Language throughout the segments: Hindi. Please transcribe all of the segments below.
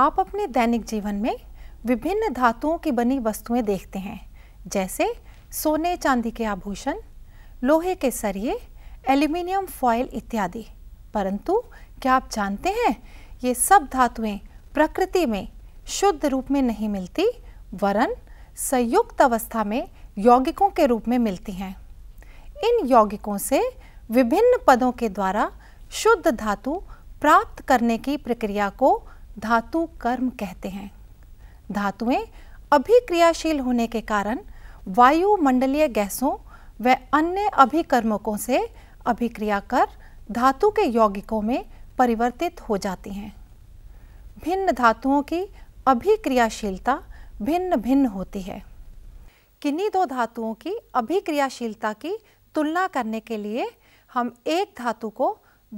आप अपने दैनिक जीवन में विभिन्न धातुओं की बनी वस्तुएं देखते हैं जैसे सोने चांदी के आभूषण लोहे के सरिये एल्यूमिनियम फॉयल इत्यादि परंतु क्या आप जानते हैं ये सब धातुएं प्रकृति में शुद्ध रूप में नहीं मिलती वरन संयुक्त अवस्था में यौगिकों के रूप में मिलती हैं इन यौगिकों से विभिन्न पदों के द्वारा शुद्ध धातु प्राप्त करने की प्रक्रिया को धातु कर्म कहते हैं धातुएं अभिक्रियाशील होने के कारण वायुमंडलीय गैसों व अन्य अभिकर्मकों से अभिक्रिया कर धातु के यौगिकों में परिवर्तित हो जाती हैं भिन्न धातुओं की अभिक्रियाशीलता भिन्न भिन्न होती है किन्हीं दो धातुओं की अभिक्रियाशीलता की तुलना करने के लिए हम एक धातु को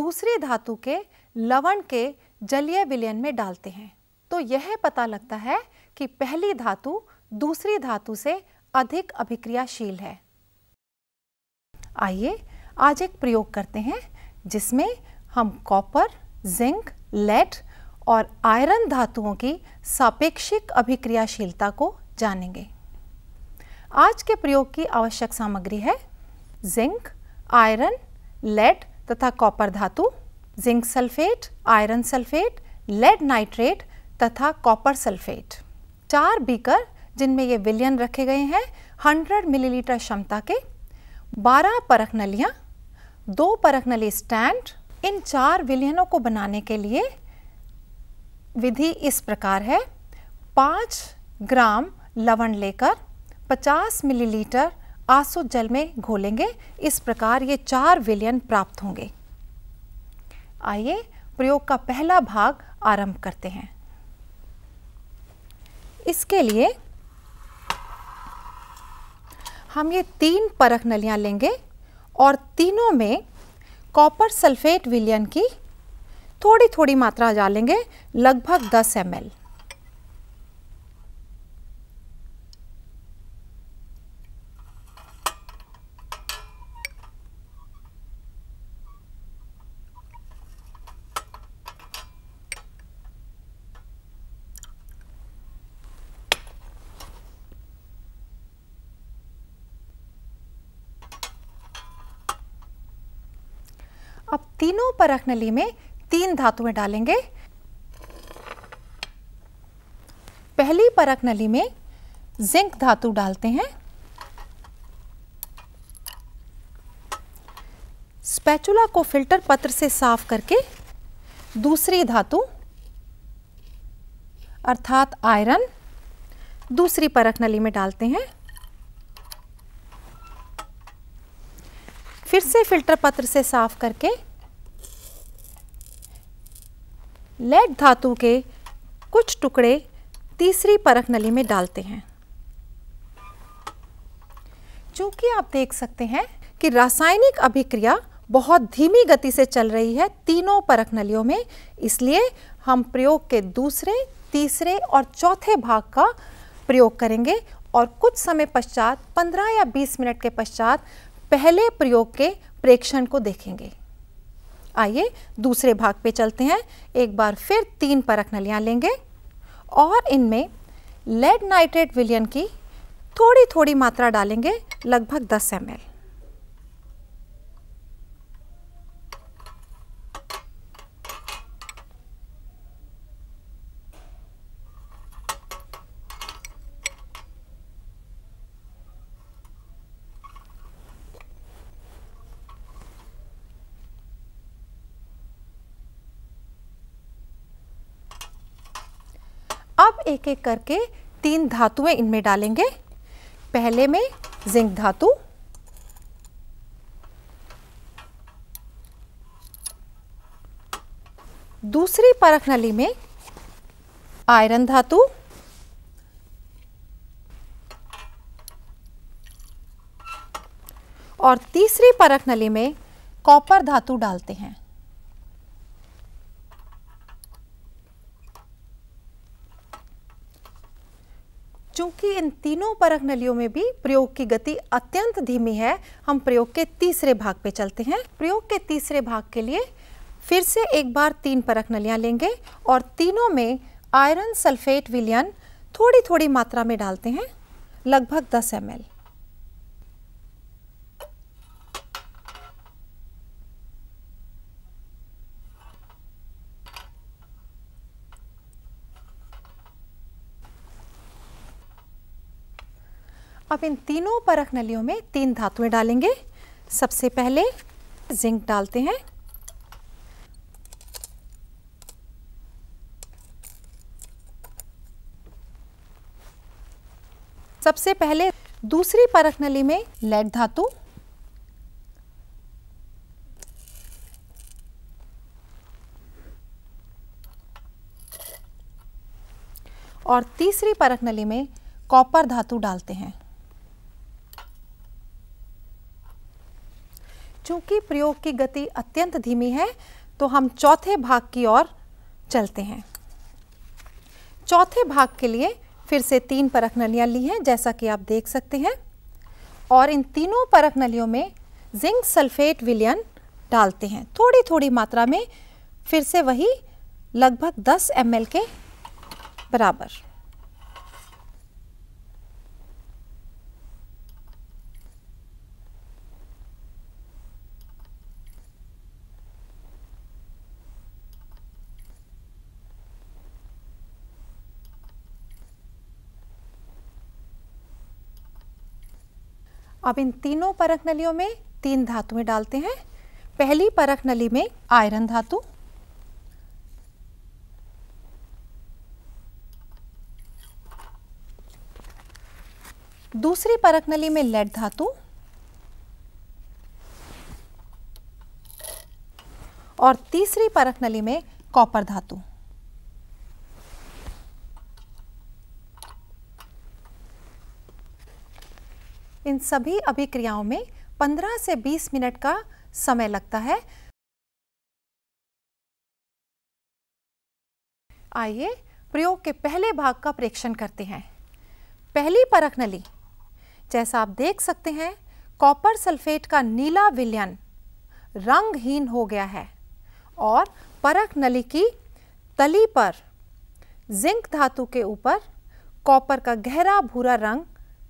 दूसरी धातु के लवण के जलीय विलयन में डालते हैं तो यह पता लगता है कि पहली धातु दूसरी धातु से अधिक अभिक्रियाशील है आइए आज एक प्रयोग करते हैं जिसमें हम कॉपर जिंक लेड और आयरन धातुओं की सापेक्षिक अभिक्रियाशीलता को जानेंगे आज के प्रयोग की आवश्यक सामग्री है जिंक आयरन लेड तथा कॉपर धातु zinc sulphate iron sulphate lead nitrate तथा कॉपर सल्फेट चार बीकर जिनमें ये विलियन रखे गए हैं 100 मिलीलीटर क्षमता के 12 परख नलियाँ दो परख नली स्टैंड इन चार विलियनों को बनाने के लिए विधि इस प्रकार है पाँच ग्राम लवण लेकर 50 मिलीलीटर आंसू जल में घोलेंगे इस प्रकार ये चार विलियन प्राप्त होंगे आइए प्रयोग का पहला भाग आरंभ करते हैं इसके लिए हम ये तीन परख नलियां लेंगे और तीनों में कॉपर सल्फेट विलियन की थोड़ी थोड़ी मात्रा डालेंगे लगभग 10 एम परख नली में तीन धातुएं डालेंगे पहली परख नली में जिंक धातु डालते हैं स्पैचुला को फिल्टर पत्र से साफ करके दूसरी धातु अर्थात आयरन दूसरी परख नली में डालते हैं फिर से फिल्टर पत्र से साफ करके लेड धातु के कुछ टुकड़े तीसरी परख नली में डालते हैं चूंकि आप देख सकते हैं कि रासायनिक अभिक्रिया बहुत धीमी गति से चल रही है तीनों परख नलियों में इसलिए हम प्रयोग के दूसरे तीसरे और चौथे भाग का प्रयोग करेंगे और कुछ समय पश्चात 15 या 20 मिनट के पश्चात पहले प्रयोग के प्रेक्षण को देखेंगे आइए दूसरे भाग पे चलते हैं एक बार फिर तीन परख नलियाँ लेंगे और इनमें लेड नाइट्रेट विलियन की थोड़ी थोड़ी मात्रा डालेंगे लगभग 10 एम एल एक एक करके तीन धातुएं इनमें डालेंगे पहले में जिंक धातु दूसरी परख नली में आयरन धातु और तीसरी परख नली में कॉपर धातु डालते हैं चूंकि इन तीनों परख नलियों में भी प्रयोग की गति अत्यंत धीमी है हम प्रयोग के तीसरे भाग पे चलते हैं प्रयोग के तीसरे भाग के लिए फिर से एक बार तीन परख नलियाँ लेंगे और तीनों में आयरन सल्फेट विलियन थोड़ी थोड़ी मात्रा में डालते हैं लगभग 10 एम एल आप इन तीनों परख नलियों में तीन धातुएं डालेंगे सबसे पहले जिंक डालते हैं सबसे पहले दूसरी परख नली में लेड धातु और तीसरी परख नली में कॉपर धातु डालते हैं चूंकि प्रयोग की गति अत्यंत धीमी है तो हम चौथे भाग की ओर चलते हैं चौथे भाग के लिए फिर से तीन परख नलियाँ ली हैं जैसा कि आप देख सकते हैं और इन तीनों परख नलियों में जिंक सल्फेट विलियन डालते हैं थोड़ी थोड़ी मात्रा में फिर से वही लगभग 10 एम के बराबर अब इन तीनों परख नलियों में तीन धातुएं डालते हैं पहली परख नली में आयरन धातु दूसरी परख नली में लेड धातु और तीसरी परख नली में कॉपर धातु इन सभी अभिक्रियाओं में 15 से 20 मिनट का समय लगता है आइए प्रयोग के पहले भाग का प्रेक्षण करते हैं पहली परख नली जैसा आप देख सकते हैं कॉपर सल्फेट का नीला विलयन रंगहीन हो गया है और परख नली की तली पर जिंक धातु के ऊपर कॉपर का गहरा भूरा रंग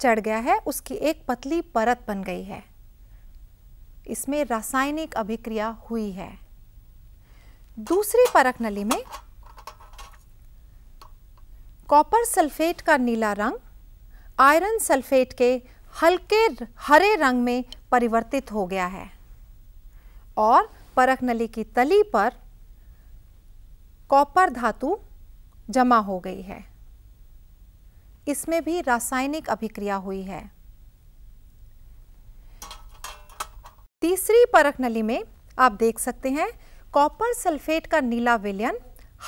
चढ़ गया है उसकी एक पतली परत बन गई है इसमें रासायनिक अभिक्रिया हुई है दूसरी परख नली में कॉपर सल्फेट का नीला रंग आयरन सल्फेट के हल्के हरे रंग में परिवर्तित हो गया है और परख नली की तली पर कॉपर धातु जमा हो गई है इसमें भी रासायनिक अभिक्रिया हुई है तीसरी परख नली में आप देख सकते हैं कॉपर सल्फेट का नीला विलयन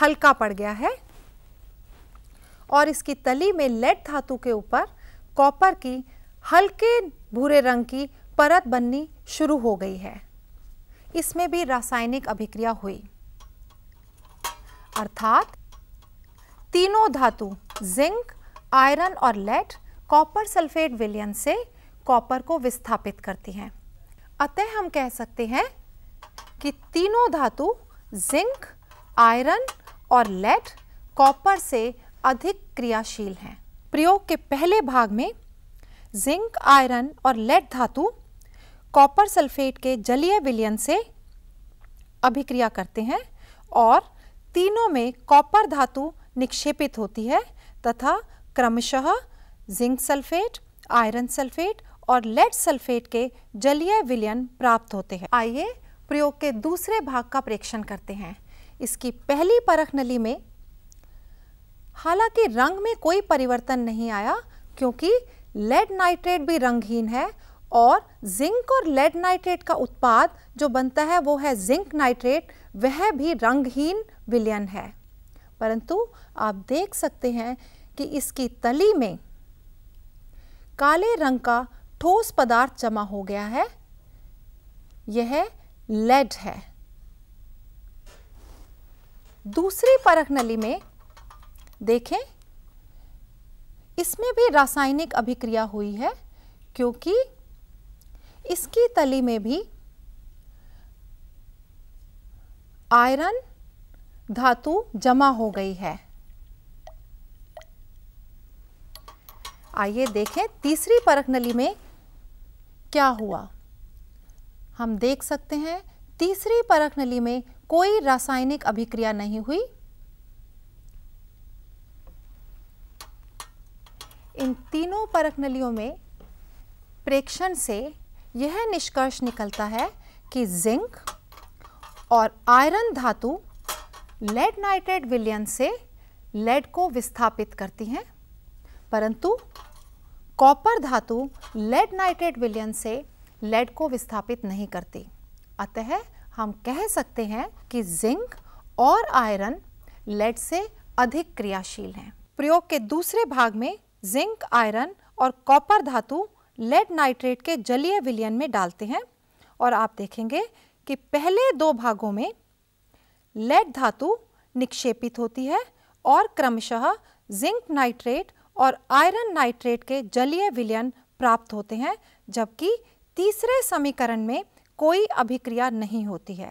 हल्का पड़ गया है और इसकी तली में लेड धातु के ऊपर कॉपर की हल्के भूरे रंग की परत बननी शुरू हो गई है इसमें भी रासायनिक अभिक्रिया हुई अर्थात तीनों धातु जिंक आयरन और लेड कॉपर सल्फेट विलियन से कॉपर को विस्थापित करती हैं अतः हम कह सकते हैं कि तीनों धातु जिंक आयरन और लेड कॉपर से अधिक क्रियाशील हैं प्रयोग के पहले भाग में जिंक आयरन और लेड धातु कॉपर सल्फेट के जलीय विलयन से अभिक्रिया करते हैं और तीनों में कॉपर धातु निक्षेपित होती है तथा क्रमशः जिंक सल्फेट आयरन सल्फेट और लेड सल्फेट के जलीय विलयन प्राप्त होते हैं आइए प्रयोग के दूसरे भाग का प्रेक्षण करते हैं इसकी पहली परख नली में हालांकि रंग में कोई परिवर्तन नहीं आया क्योंकि लेड नाइट्रेट भी रंगहीन है और जिंक और लेड नाइट्रेट का उत्पाद जो बनता है वो है जिंक नाइट्रेट वह भी रंगहीन विलयन है परंतु आप देख सकते हैं कि इसकी तली में काले रंग का ठोस पदार्थ जमा हो गया है यह लेड है दूसरी परख नली में देखें इसमें भी रासायनिक अभिक्रिया हुई है क्योंकि इसकी तली में भी आयरन धातु जमा हो गई है आइए देखें तीसरी परख नली में क्या हुआ हम देख सकते हैं तीसरी परख नली में कोई रासायनिक अभिक्रिया नहीं हुई इन तीनों परख नलियों में प्रेक्षण से यह निष्कर्ष निकलता है कि जिंक और आयरन धातु लेड नाइट्रेट विलियन से लेड को विस्थापित करती हैं परंतु कॉपर धातु लेड नाइट्रेट विलयन से लेड को विस्थापित नहीं करती अतः हम कह सकते हैं कि जिंक और आयरन लेड से अधिक क्रियाशील हैं प्रयोग के दूसरे भाग में जिंक आयरन और कॉपर धातु लेड नाइट्रेट के जलीय विलयन में डालते हैं और आप देखेंगे कि पहले दो भागों में लेड धातु निक्षेपित होती है और क्रमशः जिंक नाइट्रेट और आयरन नाइट्रेट के जलीय विलयन प्राप्त होते हैं जबकि तीसरे समीकरण में कोई अभिक्रिया नहीं होती है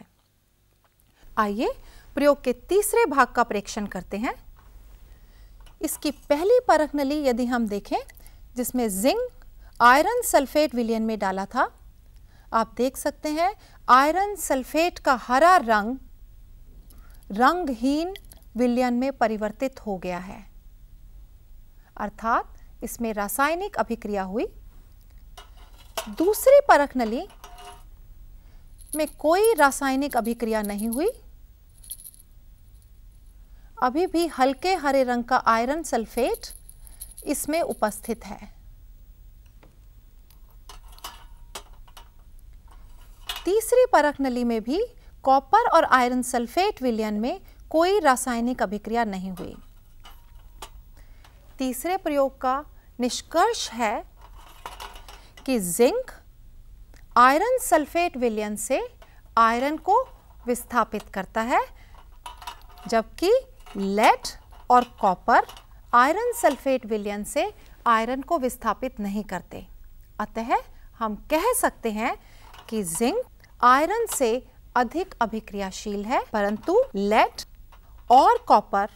आइए प्रयोग के तीसरे भाग का प्रेक्षण करते हैं इसकी पहली परख नली यदि हम देखें जिसमें जिंक आयरन सल्फेट विलियन में डाला था आप देख सकते हैं आयरन सल्फेट का हरा रंग रंगहीन विलियन में परिवर्तित हो गया है अर्थात इसमें रासायनिक अभिक्रिया हुई दूसरी परख नली में कोई रासायनिक अभिक्रिया नहीं हुई अभी भी हल्के हरे रंग का आयरन सल्फेट इसमें उपस्थित है तीसरी परख नली में भी कॉपर और आयरन सल्फेट विलयन में कोई रासायनिक अभिक्रिया नहीं हुई तीसरे प्रयोग का निष्कर्ष है कि जिंक आयरन सल्फेट विलयन से आयरन को विस्थापित करता है जबकि लेट और कॉपर आयरन सल्फेट विलयन से आयरन को विस्थापित नहीं करते अतः हम कह सकते हैं कि जिंक आयरन से अधिक अभिक्रियाशील है परंतु लेट और कॉपर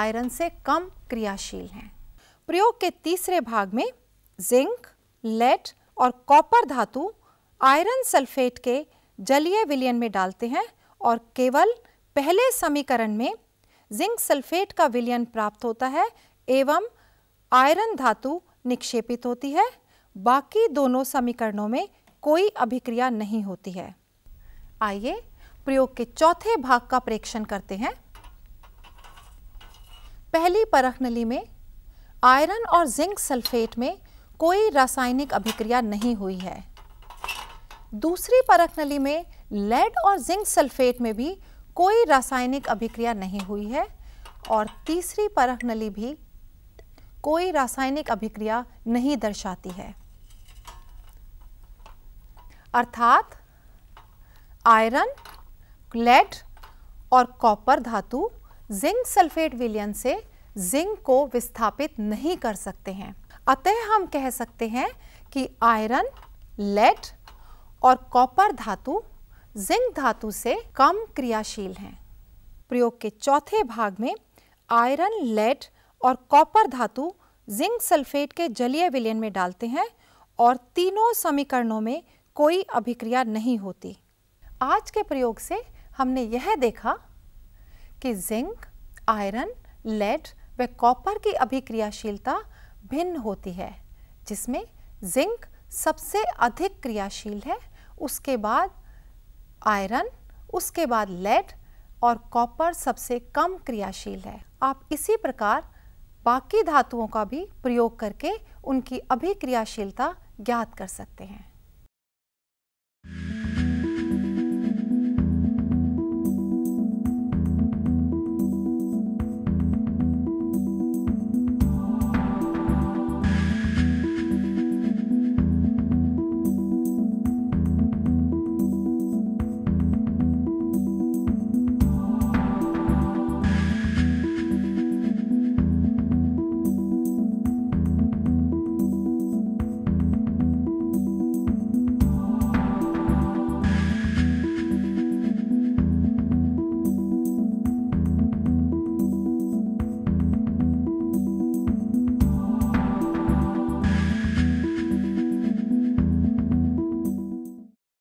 आयरन से कम क्रियाशील हैं प्रयोग के तीसरे भाग में जिंक लेड और कॉपर धातु आयरन सल्फेट के जलीय विलयन में डालते हैं और केवल पहले समीकरण में जिंक सल्फेट का विलयन प्राप्त होता है एवं आयरन धातु निक्षेपित होती है बाकी दोनों समीकरणों में कोई अभिक्रिया नहीं होती है आइए प्रयोग के चौथे भाग का प्रेक्षण करते हैं पहली परख नली में आयरन और जिंक सल्फेट में कोई रासायनिक अभिक्रिया नहीं हुई है दूसरी परख नली में लेड और जिंक सल्फेट में भी कोई रासायनिक अभिक्रिया नहीं हुई है और तीसरी परख नली भी कोई रासायनिक अभिक्रिया नहीं दर्शाती है अर्थात आयरन लेड और कॉपर धातु जिंक सल्फेट विलयन से जिंक को विस्थापित नहीं कर सकते हैं अतः हम कह सकते हैं कि आयरन लेड और कॉपर धातु जिंक धातु से कम क्रियाशील हैं प्रयोग के चौथे भाग में आयरन लेड और कॉपर धातु जिंक सल्फेट के जलीय विलयन में डालते हैं और तीनों समीकरणों में कोई अभिक्रिया नहीं होती आज के प्रयोग से हमने यह देखा कि जिंक आयरन लेड व कॉपर की अभिक्रियाशीलता भिन्न होती है जिसमें जिंक सबसे अधिक क्रियाशील है उसके बाद आयरन उसके बाद लेड और कॉपर सबसे कम क्रियाशील है आप इसी प्रकार बाकी धातुओं का भी प्रयोग करके उनकी अभिक्रियाशीलता ज्ञात कर सकते हैं